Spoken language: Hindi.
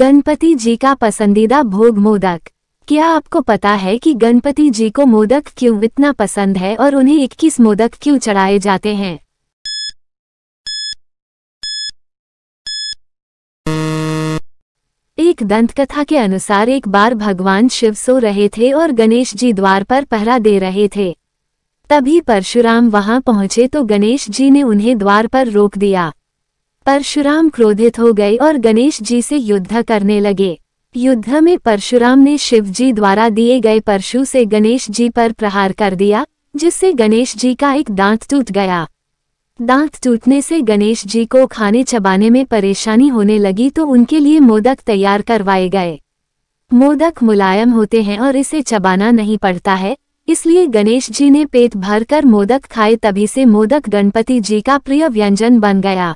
गणपति जी का पसंदीदा भोग मोदक क्या आपको पता है कि गणपति जी को मोदक क्यों इतना पसंद है और उन्हें इक्कीस मोदक क्यों चढ़ाए जाते हैं एक दंतकथा के अनुसार एक बार भगवान शिव सो रहे थे और गणेश जी द्वार पर पहरा दे रहे थे तभी परशुराम वहां पहुंचे तो गणेश जी ने उन्हें द्वार पर रोक दिया परशुराम क्रोधित हो गए और गणेश जी से युद्ध करने लगे युद्ध में परशुराम ने शिव जी द्वारा दिए गए परशु से गणेश जी पर प्रहार कर दिया जिससे गणेश जी का एक दांत टूट गया दांत टूटने से गणेश जी को खाने चबाने में परेशानी होने लगी तो उनके लिए मोदक तैयार करवाए गए मोदक मुलायम होते हैं और इसे चबाना नहीं पड़ता है इसलिए गणेश जी ने पेट भरकर मोदक खाए तभी से मोदक गणपति जी का प्रिय व्यंजन बन गया